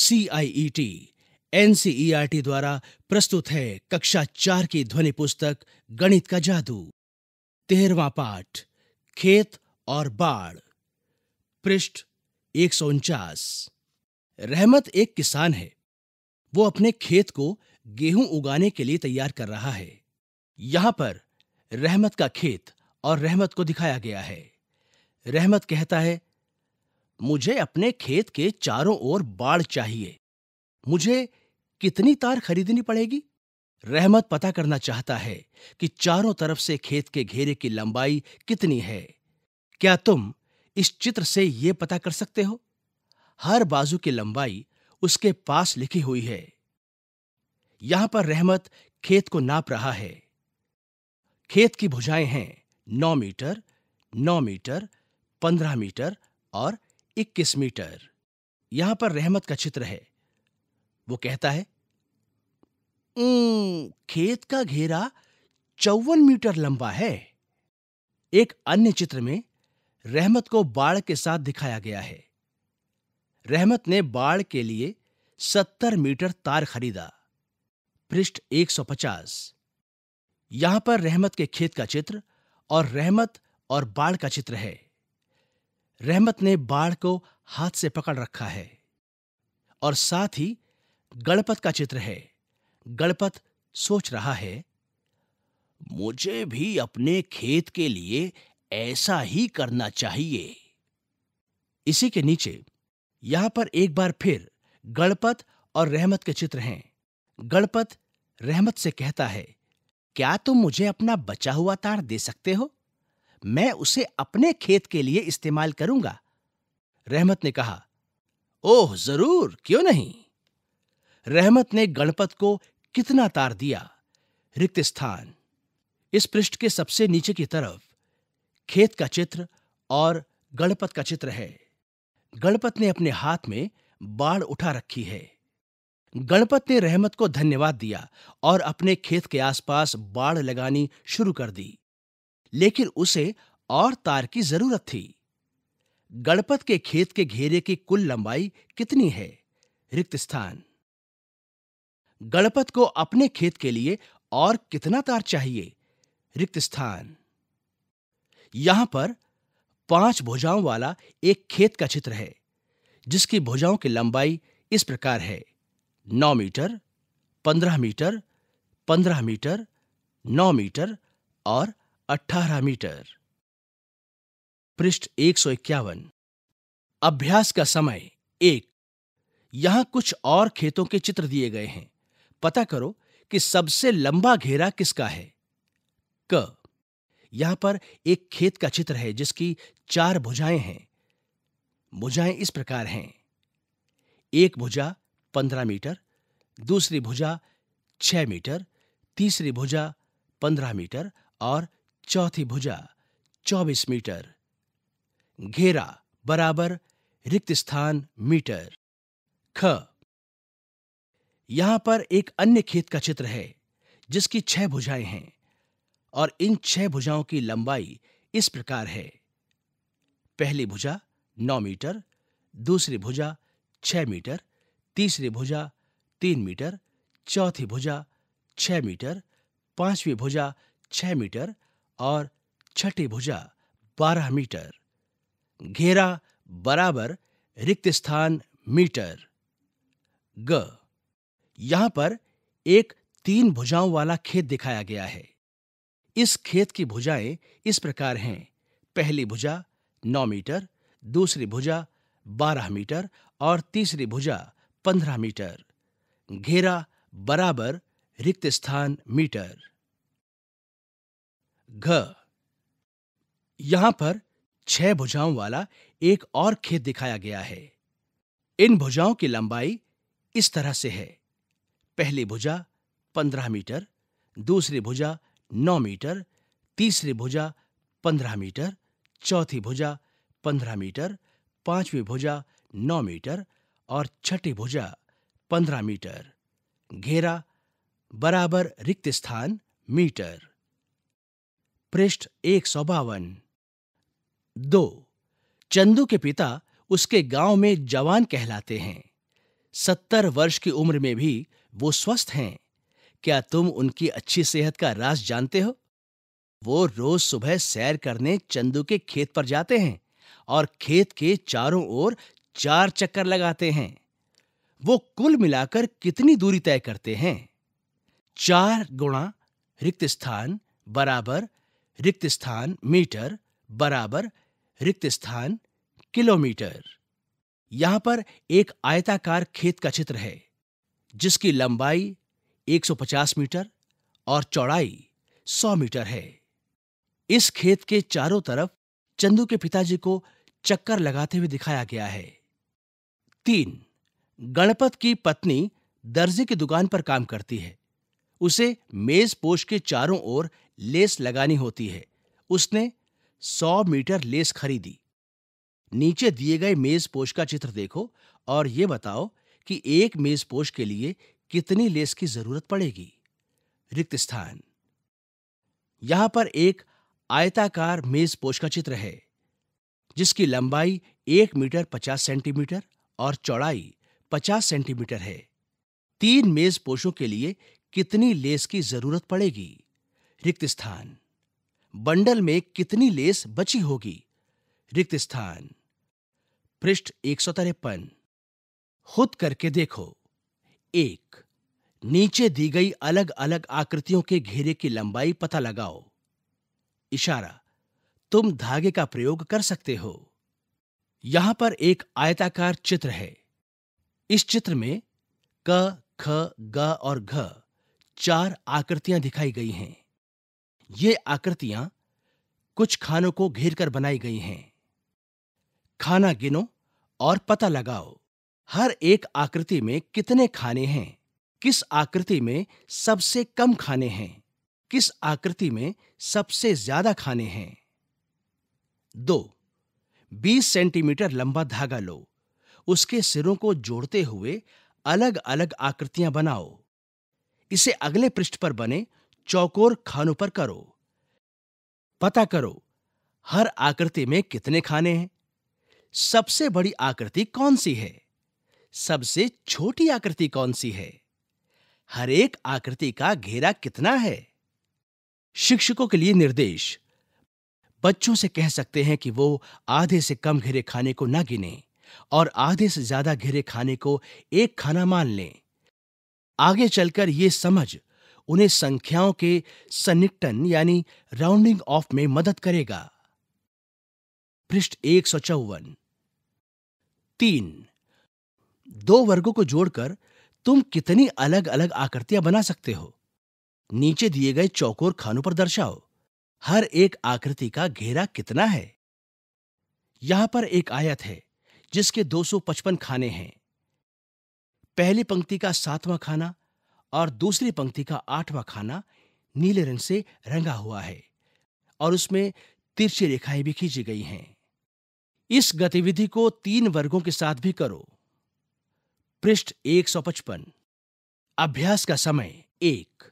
C I E T NCERT द्वारा प्रस्तुत है कक्षा चार की ध्वनि पुस्तक गणित का जादू तेरवा पाठ खेत और बाढ़ पृष्ठ एक सौ उनचास रहमत एक किसान है वो अपने खेत को गेहूं उगाने के लिए तैयार कर रहा है यहां पर रहमत का खेत और रहमत को दिखाया गया है रहमत कहता है मुझे अपने खेत के चारों ओर बाढ़ चाहिए मुझे कितनी तार खरीदनी पड़ेगी रहमत पता करना चाहता है कि चारों तरफ से खेत के घेरे की लंबाई कितनी है क्या तुम इस चित्र से ये पता कर सकते हो हर बाजू की लंबाई उसके पास लिखी हुई है यहां पर रहमत खेत को नाप रहा है खेत की भुजाएं हैं 9 मीटर 9 मीटर 15 मीटर और इक्कीस मीटर यहां पर रहमत का चित्र है वो कहता है खेत का घेरा चौवन मीटर लंबा है एक अन्य चित्र में रहमत को बाढ़ के साथ दिखाया गया है रहमत ने बाढ़ के लिए सत्तर मीटर तार खरीदा पृष्ठ एक सौ पचास यहां पर रहमत के खेत का चित्र और रहमत और बाढ़ का चित्र है रहमत ने बाढ़ को हाथ से पकड़ रखा है और साथ ही गणपत का चित्र है गणपत सोच रहा है मुझे भी अपने खेत के लिए ऐसा ही करना चाहिए इसी के नीचे यहां पर एक बार फिर गणपत और रहमत के चित्र हैं गणपत रहमत से कहता है क्या तुम मुझे अपना बचा हुआ तार दे सकते हो मैं उसे अपने खेत के लिए इस्तेमाल करूंगा रहमत ने कहा ओह जरूर क्यों नहीं रहमत ने गणपत को कितना तार दिया रिक्त स्थान इस पृष्ठ के सबसे नीचे की तरफ खेत का चित्र और गणपत का चित्र है गणपत ने अपने हाथ में बाढ़ उठा रखी है गणपत ने रहमत को धन्यवाद दिया और अपने खेत के आसपास बाढ़ लगानी शुरू कर दी लेकिन उसे और तार की जरूरत थी गणपत के खेत के घेरे की कुल लंबाई कितनी है रिक्त स्थान गणपत को अपने खेत के लिए और कितना तार चाहिए रिक्त स्थान यहां पर पांच भुजाओं वाला एक खेत का चित्र है जिसकी भुजाओं की लंबाई इस प्रकार है नौ मीटर पंद्रह मीटर पंद्रह मीटर नौ मीटर और अठारह मीटर पृष्ठ एक सौ इक्यावन अभ्यास का समय एक यहां कुछ और खेतों के चित्र दिए गए हैं पता करो कि सबसे लंबा घेरा किसका है क यहां पर एक खेत का चित्र है जिसकी चार भुजाएं हैं भुजाएं इस प्रकार हैं एक भुजा पंद्रह मीटर दूसरी भुजा छह मीटर तीसरी भुजा पंद्रह मीटर और चौथी भुजा 24 मीटर घेरा बराबर रिक्त स्थान मीटर ख यहां पर एक अन्य खेत का चित्र है जिसकी छह भुजाएं हैं और इन छह भुजाओं की लंबाई इस प्रकार है पहली भुजा 9 मीटर दूसरी भुजा 6 मीटर तीसरी भुजा 3 मीटर चौथी भुजा 6 मीटर पांचवी भुजा 6 मीटर और छठी भुजा 12 मीटर घेरा बराबर रिक्त स्थान मीटर ग यहां पर एक तीन भुजाओं वाला खेत दिखाया गया है इस खेत की भुजाएं इस प्रकार हैं पहली भुजा 9 मीटर दूसरी भुजा 12 मीटर और तीसरी भुजा 15 मीटर घेरा बराबर रिक्त स्थान मीटर घ यहां पर छह भुजाओं वाला एक और खेत दिखाया गया है इन भुजाओं की लंबाई इस तरह से है पहली भुजा पंद्रह मीटर दूसरी भुजा नौ मीटर तीसरी भुजा पंद्रह मीटर चौथी भुजा पंद्रह मीटर पांचवी भुजा नौ मीटर और छठी भुजा पंद्रह मीटर घेरा बराबर रिक्त स्थान मीटर पृष्ठ एक सौ बावन दो चंदू के पिता उसके गांव में जवान कहलाते हैं सत्तर वर्ष की उम्र में भी वो स्वस्थ हैं क्या तुम उनकी अच्छी सेहत का राज जानते हो वो रोज सुबह सैर करने चंदू के खेत पर जाते हैं और खेत के चारों ओर चार चक्कर लगाते हैं वो कुल मिलाकर कितनी दूरी तय करते हैं चार गुणा रिक्त स्थान बराबर रिक्त स्थान मीटर बराबर रिक्त स्थान किलोमीटर यहां पर एक आयताकार खेत का चित्र है जिसकी लंबाई 150 मीटर और चौड़ाई 100 मीटर है इस खेत के चारों तरफ चंदू के पिताजी को चक्कर लगाते हुए दिखाया गया है तीन गणपत की पत्नी दर्जी की दुकान पर काम करती है उसे मेज पोष के चारों ओर लेस लगानी होती है उसने सौ मीटर लेस खरीदी नीचे दिए गए मेजपोश का चित्र देखो और ये बताओ कि एक मेजपोश के लिए कितनी लेस की जरूरत पड़ेगी रिक्त स्थान यहां पर एक आयताकार मेजपोश का चित्र है जिसकी लंबाई एक मीटर पचास सेंटीमीटर और चौड़ाई पचास सेंटीमीटर है तीन मेजपोशों के लिए कितनी लेस की जरूरत पड़ेगी रिक्त स्थान बंडल में कितनी लेस बची होगी रिक्त स्थान पृष्ठ एक सौ तिरपन खुद करके देखो एक नीचे दी गई अलग अलग आकृतियों के घेरे की लंबाई पता लगाओ इशारा तुम धागे का प्रयोग कर सकते हो यहां पर एक आयताकार चित्र है इस चित्र में क ख ग और घ चार आकृतियां दिखाई गई हैं ये आकृतियां कुछ खानों को घेर कर बनाई गई हैं खाना गिनो और पता लगाओ हर एक आकृति में कितने खाने हैं किस आकृति में सबसे कम खाने हैं किस आकृति में सबसे ज्यादा खाने हैं दो बीस सेंटीमीटर लंबा धागा लो उसके सिरों को जोड़ते हुए अलग अलग आकृतियां बनाओ इसे अगले पृष्ठ पर बने चौकोर खानों पर करो पता करो हर आकृति में कितने खाने हैं सबसे बड़ी आकृति कौन सी है सबसे छोटी आकृति कौन सी है हर एक आकृति का घेरा कितना है शिक्षकों के लिए निर्देश बच्चों से कह सकते हैं कि वो आधे से कम घेरे खाने को ना गिने और आधे से ज्यादा घेरे खाने को एक खाना मान लें आगे चलकर ये समझ उन्हें संख्याओं के सन्निकटन यानी राउंडिंग ऑफ में मदद करेगा पृष्ठ एक सौ चौवन तीन दो वर्गों को जोड़कर तुम कितनी अलग अलग आकृतियां बना सकते हो नीचे दिए गए चौकोर खानों पर दर्शाओ हर एक आकृति का घेरा कितना है यहां पर एक आयत है जिसके 255 खाने हैं पहली पंक्ति का सातवां खाना और दूसरी पंक्ति का आठवां खाना नीले रंग से रंगा हुआ है और उसमें तिरछी रेखाएं भी खींची गई हैं इस गतिविधि को तीन वर्गों के साथ भी करो पृष्ठ 155 अभ्यास का समय एक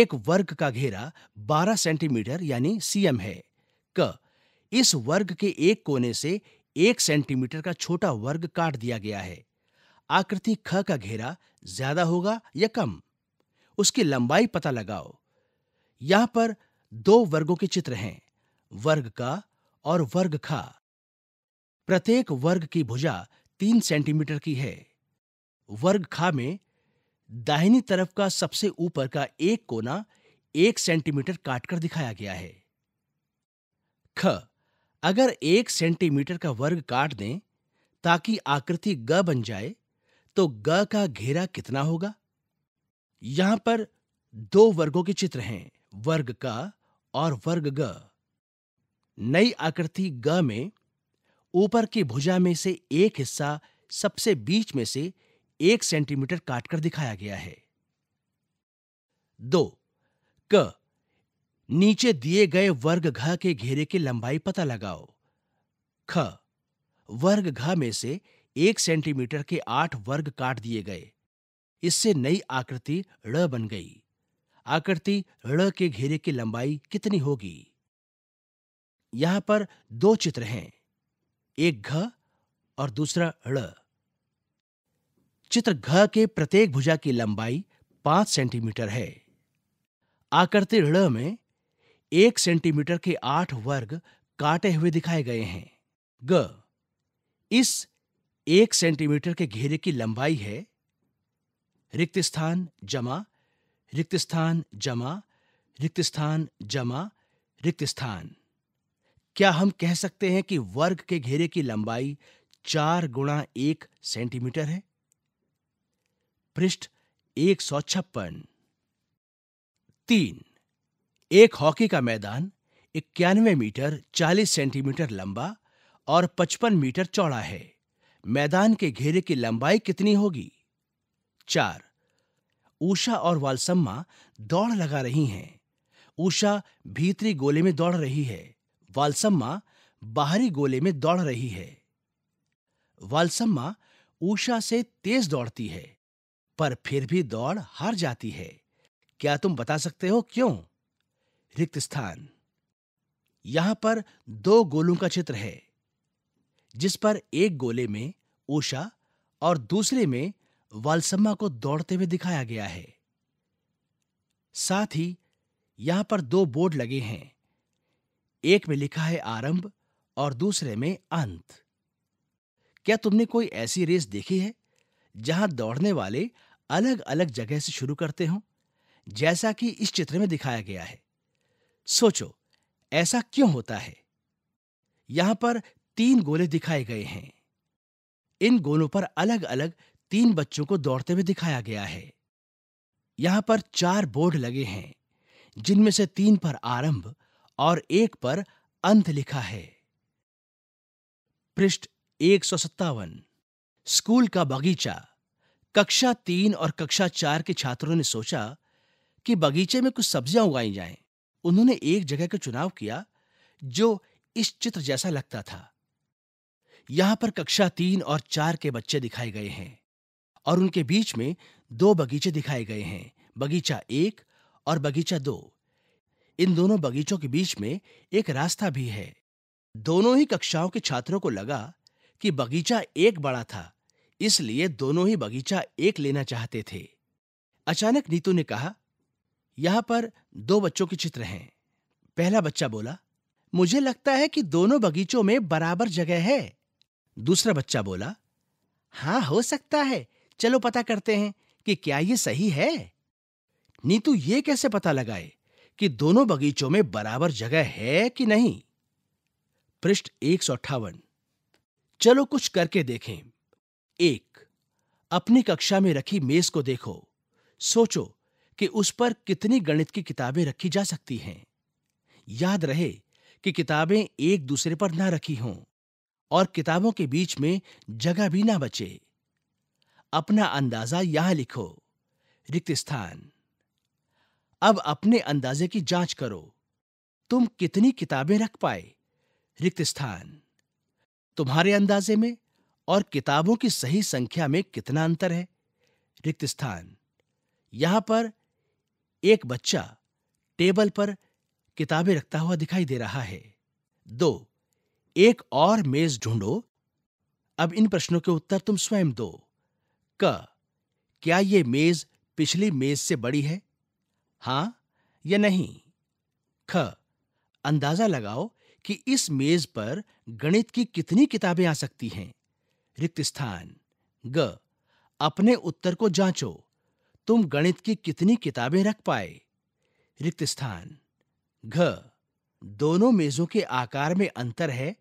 एक वर्ग का घेरा 12 सेंटीमीटर यानी सीएम है क इस वर्ग के एक कोने से एक सेंटीमीटर का छोटा वर्ग काट दिया गया है आकृति ख का घेरा ज्यादा होगा या कम उसकी लंबाई पता लगाओ यहां पर दो वर्गों के चित्र हैं वर्ग का और वर्ग खा प्रत्येक वर्ग की भुजा तीन सेंटीमीटर की है वर्ग खा में दाहिनी तरफ का सबसे ऊपर का एक कोना एक सेंटीमीटर काटकर दिखाया गया है ख अगर एक सेंटीमीटर का वर्ग काट दें ताकि आकृति ग बन जाए तो ग का घेरा कितना होगा यहां पर दो वर्गों के चित्र हैं वर्ग का और वर्ग ग नई आकृति ग में ऊपर की भुजा में से एक हिस्सा सबसे बीच में से एक सेंटीमीटर काटकर दिखाया गया है दो क नीचे दिए गए वर्ग घ के घेरे की लंबाई पता लगाओ ख वर्ग घ में से एक सेंटीमीटर के आठ वर्ग काट दिए गए इससे नई आकृति ण बन गई आकृति ऋण के घेरे की लंबाई कितनी होगी यहां पर दो चित्र हैं एक घ और दूसरा ण चित्र घ के प्रत्येक भुजा की लंबाई पांच सेंटीमीटर है आकृति ऋण में एक सेंटीमीटर के आठ वर्ग काटे हुए दिखाए गए हैं ग इस एक सेंटीमीटर के घेरे की लंबाई है रिक्त स्थान जमा रिक्त स्थान जमा रिक्त स्थान जमा रिक्त स्थान क्या हम कह सकते हैं कि वर्ग के घेरे की लंबाई चार गुणा एक सेंटीमीटर है पृष्ठ एक सौ छप्पन तीन एक हॉकी का मैदान इक्यानवे मीटर चालीस सेंटीमीटर लंबा और पचपन मीटर चौड़ा है मैदान के घेरे की लंबाई कितनी होगी चार ऊषा और वालसम्मा दौड़ लगा रही हैं ऊषा भीतरी गोले में दौड़ रही है वालसम्मा बाहरी गोले में दौड़ रही है वालसम्मा ऊषा से तेज दौड़ती है पर फिर भी दौड़ हार जाती है क्या तुम बता सकते हो क्यों रिक्त स्थान यहां पर दो गोलों का चित्र है जिस पर एक गोले में ऊषा और दूसरे में वालसम्मा को दौड़ते हुए दिखाया गया है साथ ही यहां पर दो बोर्ड लगे हैं एक में लिखा है आरंभ और दूसरे में अंत क्या तुमने कोई ऐसी रेस देखी है जहां दौड़ने वाले अलग अलग जगह से शुरू करते हो जैसा कि इस चित्र में दिखाया गया है सोचो ऐसा क्यों होता है यहां पर तीन गोले दिखाए गए हैं इन गोलों पर अलग अलग तीन बच्चों को दौड़ते हुए दिखाया गया है यहां पर चार बोर्ड लगे हैं जिनमें से तीन पर आरंभ और एक पर अंत लिखा है पृष्ठ एक स्कूल का बगीचा कक्षा तीन और कक्षा चार के छात्रों ने सोचा कि बगीचे में कुछ सब्जियां उगाई जाएं। उन्होंने एक जगह का चुनाव किया जो इस चित्र जैसा लगता था यहां पर कक्षा तीन और चार के बच्चे दिखाए गए हैं और उनके बीच में दो बगीचे दिखाए गए हैं बगीचा एक और बगीचा दो इन दोनों बगीचों के बीच में एक रास्ता भी है दोनों ही कक्षाओं के छात्रों को लगा कि बगीचा एक बड़ा था इसलिए दोनों ही बगीचा एक लेना चाहते थे अचानक नीतू ने कहा यहां पर दो बच्चों के चित्र हैं पहला बच्चा बोला मुझे लगता है कि दोनों बगीचों में बराबर जगह है दूसरा बच्चा बोला हां हो सकता है चलो पता करते हैं कि क्या ये सही है नीतू ये कैसे पता लगाए कि दोनों बगीचों में बराबर जगह है कि नहीं पृष्ठ एक चलो कुछ करके देखें एक अपनी कक्षा में रखी मेज को देखो सोचो कि उस पर कितनी गणित की किताबें रखी जा सकती हैं याद रहे कि किताबें एक दूसरे पर ना रखी हों और किताबों के बीच में जगह भी ना बचे अपना अंदाजा यहां लिखो रिक्त स्थान अब अपने अंदाजे की जांच करो तुम कितनी किताबें रख पाए रिक्त स्थान तुम्हारे अंदाजे में और किताबों की सही संख्या में कितना अंतर है रिक्त स्थान यहां पर एक बच्चा टेबल पर किताबें रखता हुआ दिखाई दे रहा है दो एक और मेज ढूंढो अब इन प्रश्नों के उत्तर तुम स्वयं दो क क्या ये मेज पिछली मेज से बड़ी है हां या नहीं ख अंदाजा लगाओ कि इस मेज पर गणित की कितनी किताबें आ सकती हैं रिक्त स्थान ग अपने उत्तर को जांचो तुम गणित की कितनी किताबें रख पाए रिक्त स्थान घ दोनों मेजों के आकार में अंतर है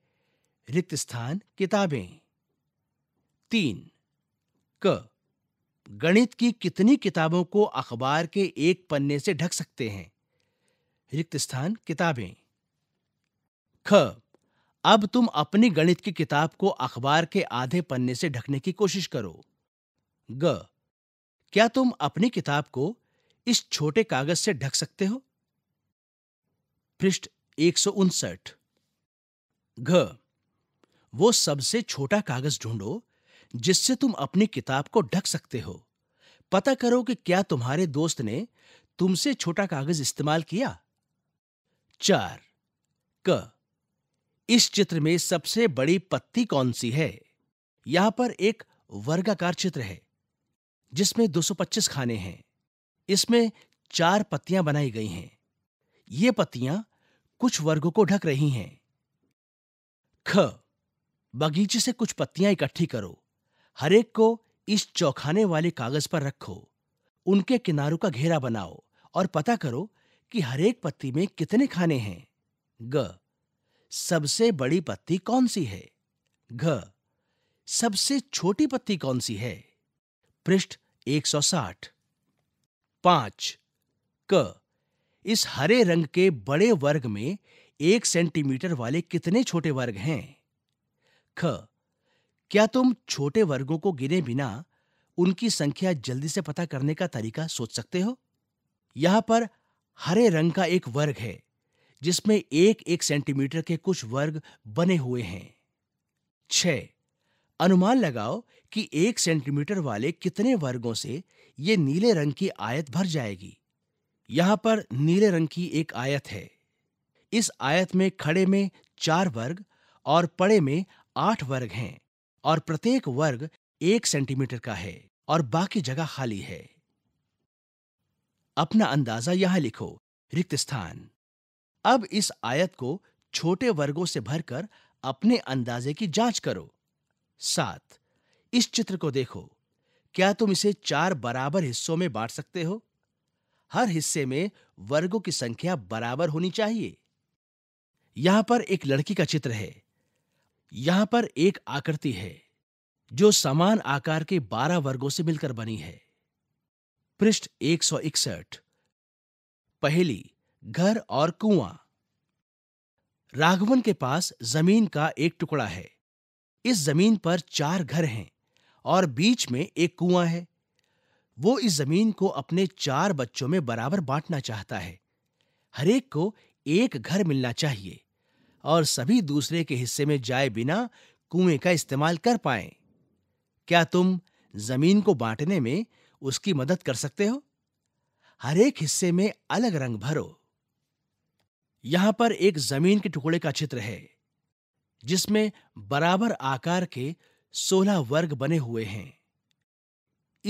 रिक्त स्थान किताबें तीन क गणित की कितनी किताबों को अखबार के एक पन्ने से ढक सकते हैं रिक्त स्थान किताबें ख अब तुम अपनी गणित की किताब को अखबार के आधे पन्ने से ढकने की कोशिश करो ग क्या तुम अपनी किताब को इस छोटे कागज से ढक सकते हो पृष्ठ एक सौ उनसठ घ वो सबसे छोटा कागज ढूंढो जिससे तुम अपनी किताब को ढक सकते हो पता करो कि क्या तुम्हारे दोस्त ने तुमसे छोटा कागज इस्तेमाल किया चार क इस चित्र में सबसे बड़ी पत्ती कौन सी है यहां पर एक वर्गाकार चित्र है जिसमें 225 खाने हैं इसमें चार पत्तियां बनाई गई हैं ये पत्तियां कुछ वर्गों को ढक रही हैं ख बगीचे से कुछ पत्तियां इकट्ठी करो हरेक को इस चौखाने वाले कागज पर रखो उनके किनारों का घेरा बनाओ और पता करो कि हरेक पत्ती में कितने खाने हैं ग सबसे बड़ी पत्ती कौन सी है घ सबसे छोटी पत्ती कौन सी है पृष्ठ 160 पांच क इस हरे रंग के बड़े वर्ग में एक सेंटीमीटर वाले कितने छोटे वर्ग हैं ख क्या तुम छोटे वर्गों को गिने बिना उनकी संख्या जल्दी से पता करने का तरीका सोच सकते हो यहां पर हरे रंग का एक वर्ग है जिसमें एक एक सेंटीमीटर के कुछ वर्ग बने हुए हैं छ अनुमान लगाओ कि एक सेंटीमीटर वाले कितने वर्गों से ये नीले रंग की आयत भर जाएगी यहां पर नीले रंग की एक आयत है इस आयत में खड़े में चार वर्ग और पड़े में आठ वर्ग हैं और प्रत्येक वर्ग एक सेंटीमीटर का है और बाकी जगह खाली है अपना अंदाजा यहां लिखो रिक्त स्थान अब इस आयत को छोटे वर्गों से भरकर अपने अंदाजे की जांच करो सात इस चित्र को देखो क्या तुम इसे चार बराबर हिस्सों में बांट सकते हो हर हिस्से में वर्गों की संख्या बराबर होनी चाहिए यहां पर एक लड़की का चित्र है यहां पर एक आकृति है जो समान आकार के 12 वर्गों से मिलकर बनी है पृष्ठ इकसठ पहली घर और कुआं राघवन के पास जमीन का एक टुकड़ा है इस जमीन पर चार घर हैं और बीच में एक कुआं है वो इस जमीन को अपने चार बच्चों में बराबर बांटना चाहता है हरेक को एक घर मिलना चाहिए और सभी दूसरे के हिस्से में जाए बिना कुएं का इस्तेमाल कर पाए क्या तुम जमीन को बांटने में उसकी मदद कर सकते हो हर एक हिस्से में अलग रंग भरो यहां पर एक जमीन के टुकड़े का चित्र है जिसमें बराबर आकार के सोलह वर्ग बने हुए हैं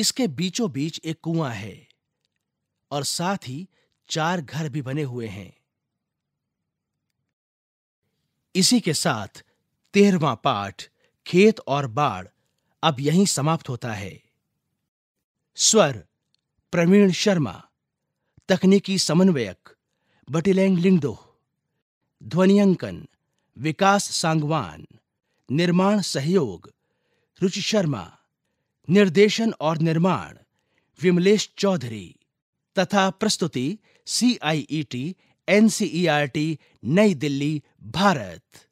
इसके बीचों बीच एक कुआं है और साथ ही चार घर भी बने हुए हैं इसी के साथ तेरहवा पाठ खेत और बाढ़ अब यहीं समाप्त होता है स्वर प्रवीण शर्मा तकनीकी समन्वयक बटिलैंग लिंगडो ध्वनियांकन विकास सांगवान निर्माण सहयोग रुचि शर्मा निर्देशन और निर्माण विमलेश चौधरी तथा प्रस्तुति C I E T N C E R T Nai Delhi Bharat